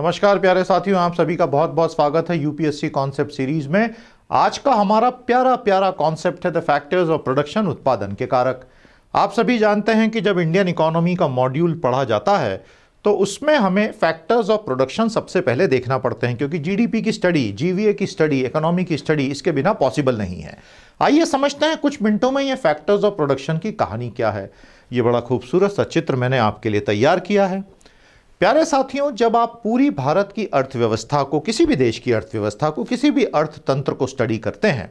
नमस्कार प्यारे साथियों आप सभी का बहुत बहुत स्वागत है यूपीएससी कॉन्सेप्ट सीरीज में आज का हमारा प्यारा प्यारा कॉन्सेप्ट है द फैक्टर्स ऑफ प्रोडक्शन उत्पादन के कारक आप सभी जानते हैं कि जब इंडियन इकोनॉमी का मॉड्यूल पढ़ा जाता है तो उसमें हमें फैक्टर्स ऑफ प्रोडक्शन सबसे पहले देखना पड़ते हैं क्योंकि जीडीपी की स्टडी जीवीए की स्टडी इकोनॉमी की स्टडी इसके बिना पॉसिबल नहीं है आइए समझते हैं कुछ मिनटों में ये फैक्टर्स ऑफ प्रोडक्शन की कहानी क्या है ये बड़ा खूबसूरत सा चित्र मैंने आपके लिए तैयार किया है प्यारे साथियों जब आप पूरी भारत की अर्थव्यवस्था को किसी भी देश की अर्थव्यवस्था को किसी भी अर्थतंत्र को स्टडी करते हैं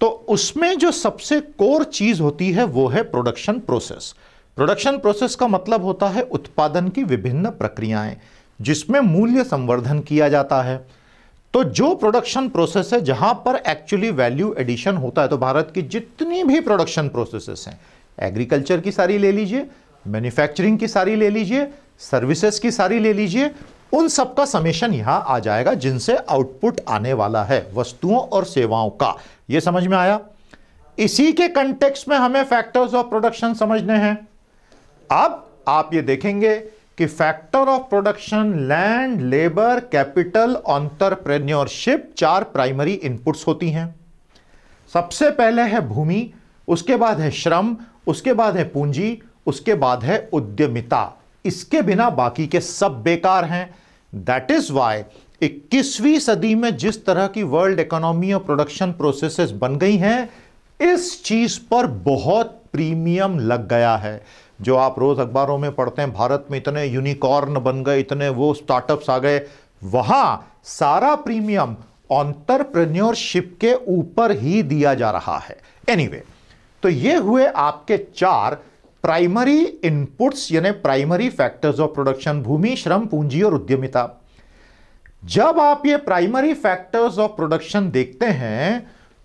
तो उसमें जो सबसे कोर चीज़ होती है वो है प्रोडक्शन प्रोसेस प्रोडक्शन प्रोसेस का मतलब होता है उत्पादन की विभिन्न प्रक्रियाएं जिसमें मूल्य संवर्धन किया जाता है तो जो प्रोडक्शन प्रोसेस है जहां पर एक्चुअली वैल्यू एडिशन होता है तो भारत की जितनी भी प्रोडक्शन प्रोसेसेस हैं एग्रीकल्चर की सारी ले लीजिए मैन्युफैक्चरिंग की सारी ले लीजिए सर्विसेज की सारी ले लीजिए उन सब का समेशन यहां आ जाएगा जिनसे आउटपुट आने वाला है वस्तुओं और सेवाओं का यह समझ में आया इसी के कंटेक्स्ट में हमें फैक्टर्स ऑफ प्रोडक्शन समझने हैं अब आप ये देखेंगे कि factor of production land labour capital entrepreneurship चार प्राइमरी इनपुट्स होती हैं सबसे पहले है भूमि उसके बाद है श्रम उसके बाद है पूंजी उसके बाद है उद्यमिता इसके बिना बाकी के सब बेकार हैं दैट इज वाई इक्कीसवीं सदी में जिस तरह की वर्ल्ड इकोनॉमी और प्रोडक्शन प्रोसेसेस बन गई हैं इस चीज पर बहुत प्रीमियम लग गया है जो आप रोज अखबारों में पढ़ते हैं भारत में इतने यूनिकॉर्न बन गए इतने वो स्टार्टअप्स आ गए वहां सारा प्रीमियम ऑन्टरप्रन्योरशिप के ऊपर ही दिया जा रहा है एनीवे anyway, तो ये हुए आपके चार प्राइमरी इनपुट्स यानी प्राइमरी फैक्टर्स ऑफ प्रोडक्शन भूमि श्रम पूंजी और उद्यमिता जब आप ये प्राइमरी फैक्टर्स ऑफ प्रोडक्शन देखते हैं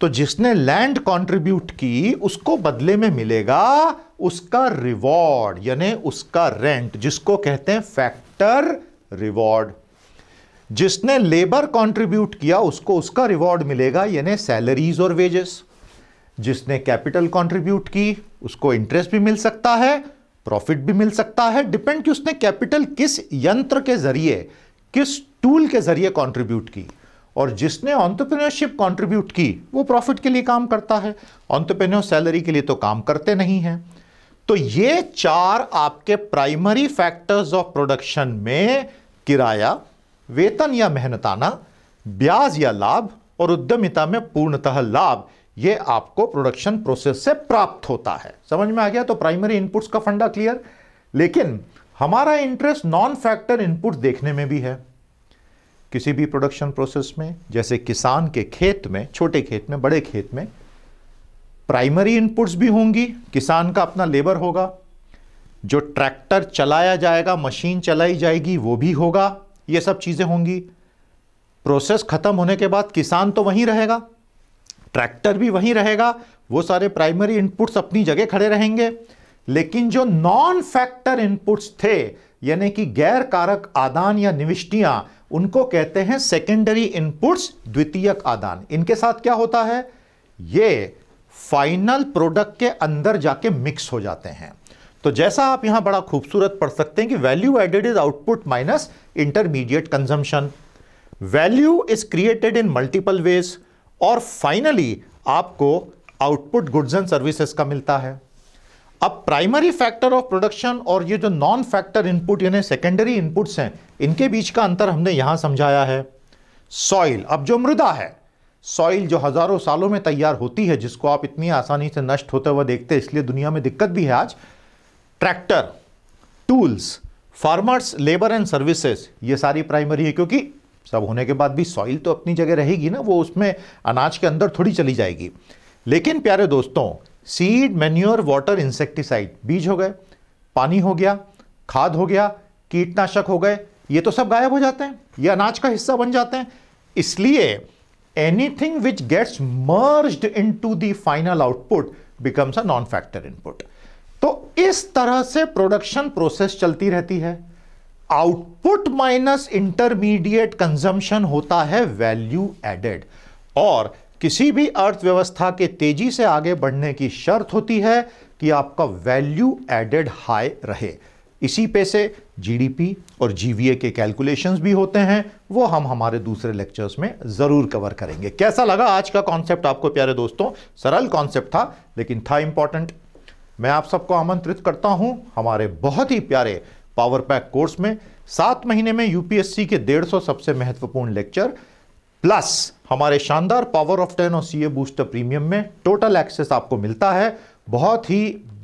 तो जिसने लैंड कंट्रीब्यूट की उसको बदले में मिलेगा उसका रिवॉर्ड यानी उसका रेंट जिसको कहते हैं फैक्टर रिवॉर्ड जिसने लेबर कंट्रीब्यूट किया उसको उसका रिवॉर्ड मिलेगा यानी सैलरीज और वेजेस जिसने कैपिटल कंट्रीब्यूट की उसको इंटरेस्ट भी मिल सकता है प्रॉफिट भी मिल सकता है डिपेंड कि उसने कैपिटल किस यंत्र के जरिए किस टूल के जरिए कंट्रीब्यूट की और जिसने ऑन्टरप्रेन्योरशिप कंट्रीब्यूट की वो प्रॉफिट के लिए काम करता है ऑन्टरप्रेन्योर सैलरी के लिए तो काम करते नहीं हैं तो ये चार आपके प्राइमरी फैक्टर्स ऑफ प्रोडक्शन में किराया वेतन या मेहनताना ब्याज या लाभ और उद्यमिता में पूर्णतः लाभ ये आपको प्रोडक्शन प्रोसेस से प्राप्त होता है समझ में आ गया तो प्राइमरी इनपुट्स का फंडा क्लियर लेकिन हमारा इंटरेस्ट नॉन फैक्टर इनपुट देखने में भी है किसी भी प्रोडक्शन प्रोसेस में जैसे किसान के खेत में छोटे खेत में बड़े खेत में प्राइमरी इनपुट्स भी होंगी किसान का अपना लेबर होगा जो ट्रैक्टर चलाया जाएगा मशीन चलाई जाएगी वो भी होगा ये सब चीज़ें होंगी प्रोसेस ख़त्म होने के बाद किसान तो वहीं रहेगा ट्रैक्टर भी वहीं रहेगा वो सारे प्राइमरी इनपुट्स अपनी जगह खड़े रहेंगे लेकिन जो नॉन फैक्टर इनपुट्स थे यानी कि गैर कारक आदान या निविष्टियां उनको कहते हैं सेकेंडरी इनपुट्स द्वितीयक आदान इनके साथ क्या होता है ये फाइनल प्रोडक्ट के अंदर जाके मिक्स हो जाते हैं तो जैसा आप यहां बड़ा खूबसूरत पढ़ सकते हैं कि value added is output minus intermediate consumption value is created in multiple ways और फाइनली आपको आउटपुट गुड्स एंड सर्विसेज का मिलता है अब प्राइमरी फैक्टर ऑफ प्रोडक्शन और ये जो नॉन फैक्टर इनपुट यानी सेकेंडरी इनपुट्स हैं इनके बीच का अंतर हमने यहां समझाया है सॉइल अब जो मृदा है सॉइल जो हज़ारों सालों में तैयार होती है जिसको आप इतनी आसानी से नष्ट होते हुए देखते हैं इसलिए दुनिया में दिक्कत भी है आज tractor tools farmers labour and services ये सारी प्राइमरी है क्योंकि सब तो होने के बाद भी सॉइल तो अपनी जगह रहेगी ना वो उसमें अनाज के अंदर थोड़ी चली जाएगी लेकिन प्यारे दोस्तों सीड मैन्योर वाटर इंसेक्टिसाइड बीज हो गए पानी हो गया खाद हो गया कीटनाशक हो गए ये तो सब गायब हो जाते हैं ये अनाज का हिस्सा बन जाते हैं इसलिए anything which gets merge into final output becomes a non factor input तो इस तरह से प्रोडक्शन प्रोसेस चलती रहती है आउटपुट माइनस इंटरमीडिएट कंजम्पशन होता है वैल्यू एडेड और किसी भी अर्थव्यवस्था के तेजी से आगे बढ़ने की शर्त होती है कि आपका वैल्यू एडेड हाई रहे इसी पे से जीडीपी और जीवीए के कैलकुलेशंस भी होते हैं वो हम हमारे दूसरे लेक्चर्स में ज़रूर कवर करेंगे कैसा लगा आज का कॉन्सेप्ट आपको प्यारे दोस्तों सरल कॉन्सेप्ट था लेकिन था इंपॉर्टेंट मैं आप सबको आमंत्रित करता हूं हमारे बहुत ही प्यारे पावर पैक कोर्स में सात महीने में यूपीएससी के डेढ़ सौ सबसे महत्वपूर्ण लेक्चर प्लस हमारे शानदार पावर ऑफ टेन और सीए बूस्टर प्रीमियम में टोटल एक्सेस आपको मिलता है बहुत ही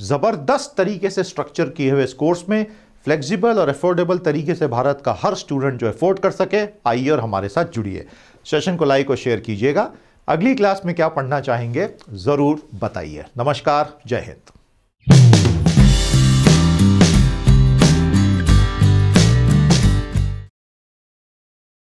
ज़बरदस्त तरीके से स्ट्रक्चर किए हुए इस कोर्स में फ्लेक्सिबल और अफोर्डेबल तरीके से भारत का हर स्टूडेंट जो अफोर्ड कर सके आइए और हमारे साथ जुड़िए सेशन को लाइक और शेयर कीजिएगा अगली क्लास में क्या पढ़ना चाहेंगे ज़रूर बताइए नमस्कार जय हिंद